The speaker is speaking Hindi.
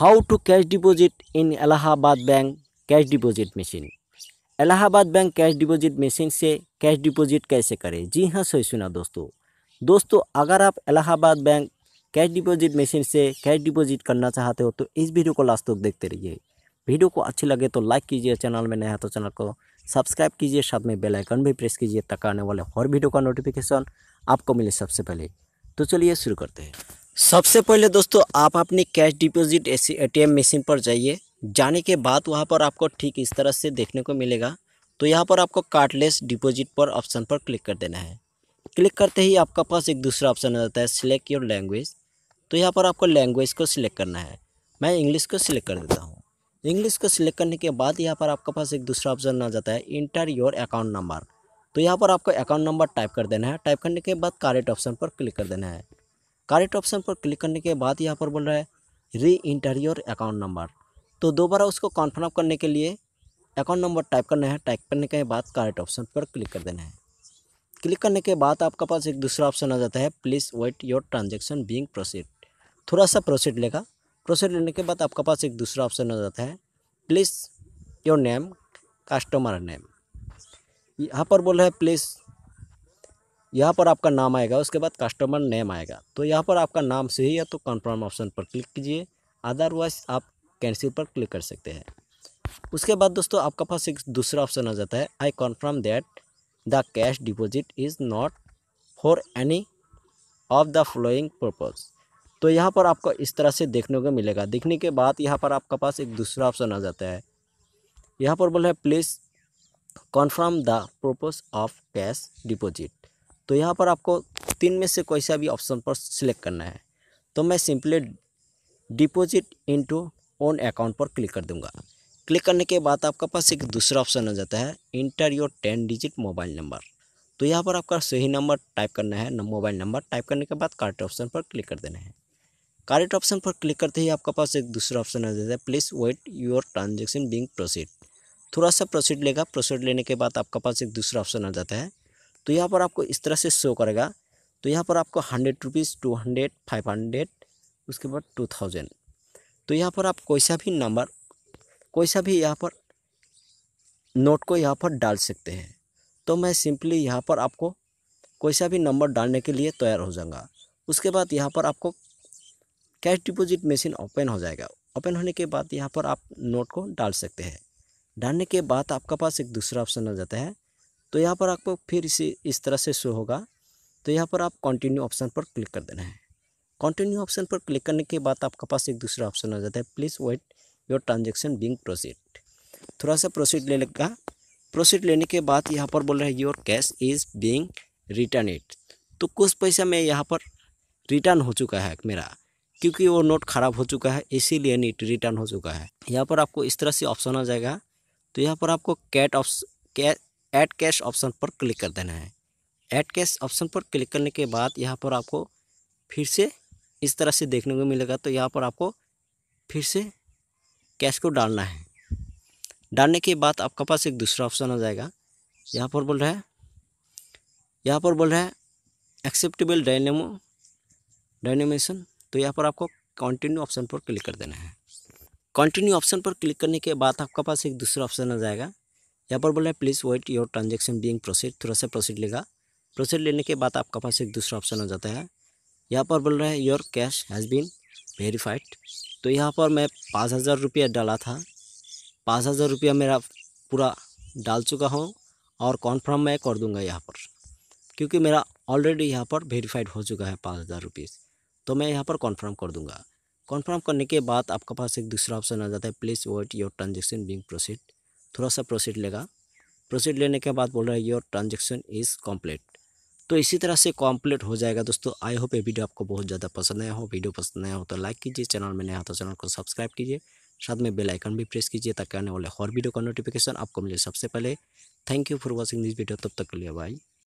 how to cash deposit in Allahabad bank cash deposit machine Allahabad bank cash deposit machine से कैश डिपॉजिट कैसे करें जी हाँ सही सुना दोस्तों दोस्तों अगर आप Allahabad bank cash deposit machine से कैश डिपॉजिट करना चाहते हो तो इस वीडियो को लास्ट तक देखते रहिए वीडियो को अच्छी लगे तो लाइक कीजिए चैनल में नया तो चैनल को सब्सक्राइब कीजिए साथ में बेल आइकन भी प्रेस कीजिए तक आने वाले हर वीडियो का नोटिफिकेशन आपको मिले सबसे पहले तो चलिए शुरू करते हैं सबसे पहले दोस्तों आप अपनी कैश डिपॉजिट एटीएम मशीन पर जाइए जाने के बाद वहाँ पर आपको ठीक इस तरह से देखने को मिलेगा तो यहाँ पर आपको कार्डलेस डिपॉजिट पर ऑप्शन पर क्लिक कर देना है क्लिक करते ही आपका पास एक दूसरा ऑप्शन आ जाता है सिलेक्ट योर लैंग्वेज तो यहाँ पर आपको लैंग्वेज को सिलेक्ट करना है मैं इंग्लिश को सिलेक्ट कर देता हूँ इंग्लिश को सिलेक्ट करने के बाद यहाँ पर आपके पास एक दूसरा ऑप्शन आ जाता है इंटर योर अकाउंट नंबर तो यहाँ पर आपको अकाउंट नंबर टाइप कर देना है टाइप करने के बाद कारेट ऑप्शन पर क्लिक कर देना है करेक्ट ऑप्शन पर क्लिक करने के बाद यहाँ पर बोल रहा है री इंटर योर अकाउंट नंबर तो दोबारा उसको कन्फर्म करने के लिए अकाउंट नंबर टाइप करना है टाइप करने के बाद करेक्ट ऑप्शन पर क्लिक कर देना है क्लिक करने के बाद आपके पास एक दूसरा ऑप्शन आ जाता है please wait your transaction being proceed थोड़ा सा प्रोसीड लेगा प्रोसीड लेने के बाद आपके पास एक दूसरा ऑप्शन आ जाता है please your name customer name यहाँ पर बोल रहा है प्लीज़ यहाँ पर आपका नाम आएगा उसके बाद कस्टमर नेम आएगा तो यहाँ पर आपका नाम सही है तो कन्फर्म ऑप्शन पर क्लिक कीजिए अदरवाइज आप कैंसिल पर क्लिक कर सकते हैं उसके बाद दोस्तों आपका पास एक दूसरा ऑप्शन आ जाता है I confirm that the cash deposit is not for any of the following purpose तो यहाँ पर आपको इस तरह से देखने को मिलेगा देखने के बाद यहाँ पर आपका पास एक दूसरा ऑप्शन आ जाता है यहाँ पर बोल है please confirm the purpose of cash deposit तो यहाँ पर आपको तीन में से कोई सा भी ऑप्शन पर सिलेक्ट करना है तो मैं simply deposit into own account पर क्लिक कर दूंगा क्लिक करने के बाद आपका पास एक दूसरा ऑप्शन आ जाता है enter your ten digit mobile number तो यहाँ पर आपका सही नंबर टाइप करना है मोबाइल नंबर टाइप करने के बाद कार्ट ऑप्शन पर क्लिक कर देना है कार्ट ऑप्शन पर क्लिक करते ही आपका पास एक दूसरा ऑप्शन आ जाता है please wait your transaction being proceed थोड़ा सा प्रोसीड लेगा प्रोसीड लेने के बाद आपका पास एक दूसरा ऑप्शन आ जाता है तो यहाँ पर आपको इस तरह से शो करेगा तो यहाँ पर आपको hundred rupees two hundred five hundred उसके बाद टू थाउजेंड तो यहाँ पर आप कोई सा भी नंबर कोई सा भी यहाँ पर नोट को यहाँ पर डाल सकते हैं तो मैं सिंपली यहाँ पर आपको कोई सा भी नंबर डालने के लिए तैयार हो जाऊँगा उसके बाद यहाँ पर आपको कैश डिपोज़िट मशीन ओपन हो जाएगा ओपन होने के बाद यहाँ पर आप नोट को डाल सकते हैं डालने के बाद आपका पास एक दूसरा ऑप्शन आ जाता है तो यहाँ पर आपको फिर इसे इस तरह से शो होगा तो यहाँ पर आप कंटिन्यू ऑप्शन पर क्लिक कर देना है कंटिन्यू ऑप्शन पर क्लिक करने के बाद आपके पास एक दूसरा ऑप्शन आ जाता है please wait your transaction being proceed थोड़ा सा प्रोसीड ले लेगा प्रोसीड लेने के बाद यहाँ पर बोल रहा है your cash is being return it तो कुछ पैसा मैं यहाँ पर रिटर्न हो चुका है मेरा क्योंकि वो नोट ख़राब हो चुका है इसीलिए नीट रिटर्न हो चुका है यहाँ पर आपको इस तरह से ऑप्शन आ जाएगा तो यहाँ पर आपको कैट ऑप्शन कै ऐड कैश ऑप्शन पर क्लिक कर देना है ऐड कैश ऑप्शन पर क्लिक करने के बाद यहाँ पर आपको फिर से इस तरह से देखने को मिलेगा तो यहाँ पर आपको फिर से कैश को डालना है डालने के बाद आपके पास एक दूसरा ऑप्शन आ जाएगा यहाँ पर बोल रहा है यहाँ पर बोल रहा है एक्सेप्टेबल डायनेमो डायनेमेशन तो यहाँ पर आपको कंटिन्यू ऑप्शन पर क्लिक कर देना है कंटिन्यू ऑप्शन पर क्लिक करने के बाद आपके पास एक दूसरा ऑप्शन आ जाएगा यहाँ पर बोला है please wait your transaction being proceed थोड़ा सा प्रोसीड लेगा प्रोसीड लेने के बाद आपके पास एक दूसरा ऑप्शन हो जाता है यहाँ पर बोल रहा है your cash has been verified तो यहाँ पर मैं पाँच हज़ार रुपया डाला था पाँच हज़ार रुपया मेरा पूरा डाल चुका हूँ और कॉन्फर्म मैं कर दूंगा यहाँ पर क्योंकि मेरा ऑलरेडी यहाँ पर वेरीफाइड हो चुका है पाँच हज़ार रुपीज़ तो मैं यहाँ पर कॉन्फर्म कर दूंगा कॉन्फर्म करने के बाद आपके पास एक दूसरा ऑप्शन आ जाता है please wait your transaction being proceed थोड़ा सा प्रोसीड लेगा प्रोसीड लेने के बाद बोल रहा है योर ट्रांजेक्शन इज़ कम्प्लीट तो इसी तरह से कॉम्प्लीट हो जाएगा दोस्तों आई होप ये वीडियो आपको बहुत ज़्यादा पसंद आया हो वीडियो पसंद आया हो तो लाइक कीजिए चैनल में नया हो तो चैनल को सब्सक्राइब कीजिए साथ में बेल आइकन भी प्रेस कीजिए ताकि आने वाले हर वीडियो का नोटिफिकेशन आपको मिले सबसे पहले thank you for watching this video तब तक के लिए बाई